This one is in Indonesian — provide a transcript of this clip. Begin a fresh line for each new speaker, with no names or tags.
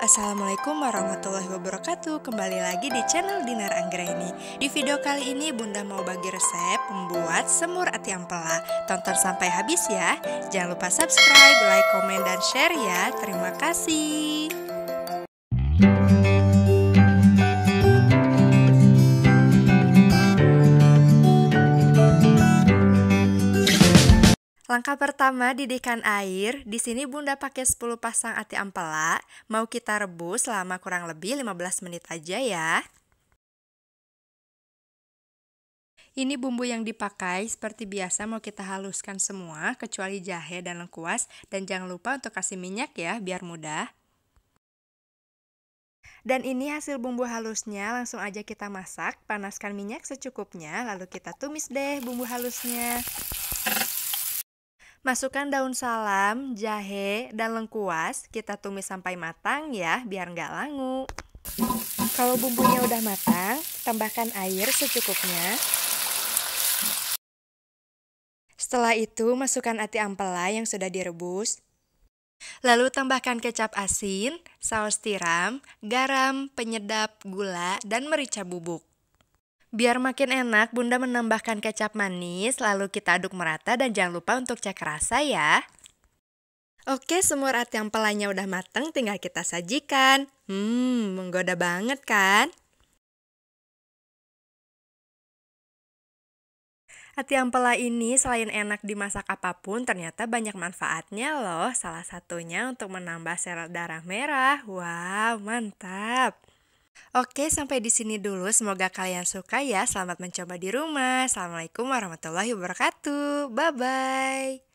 Assalamualaikum warahmatullahi wabarakatuh Kembali lagi di channel Dinar Anggraini Di video kali ini bunda mau bagi resep membuat semur ati ampela Tonton sampai habis ya Jangan lupa subscribe, like, komen, dan share ya Terima kasih Langkah pertama didihkan air. Di sini Bunda pakai 10 pasang ati ampela. Mau kita rebus selama kurang lebih 15 menit aja ya. Ini bumbu yang dipakai seperti biasa mau kita haluskan semua kecuali jahe dan lengkuas dan jangan lupa untuk kasih minyak ya biar mudah. Dan ini hasil bumbu halusnya langsung aja kita masak, panaskan minyak secukupnya lalu kita tumis deh bumbu halusnya. Masukkan daun salam, jahe, dan lengkuas. Kita tumis sampai matang ya, biar nggak langu. Kalau bumbunya udah matang, tambahkan air secukupnya. Setelah itu, masukkan ati ampela yang sudah direbus. Lalu tambahkan kecap asin, saus tiram, garam, penyedap, gula, dan merica bubuk. Biar makin enak, Bunda menambahkan kecap manis, lalu kita aduk merata dan jangan lupa untuk cek rasa ya. Oke, semur ati yang udah mateng, tinggal kita sajikan. Hmm, menggoda banget kan? Ati ampela ini selain enak dimasak apapun, ternyata banyak manfaatnya loh. Salah satunya untuk menambah sel darah merah. Wow, mantap! Oke, sampai di sini dulu. Semoga kalian suka ya. Selamat mencoba di rumah. Assalamualaikum warahmatullahi wabarakatuh. Bye bye.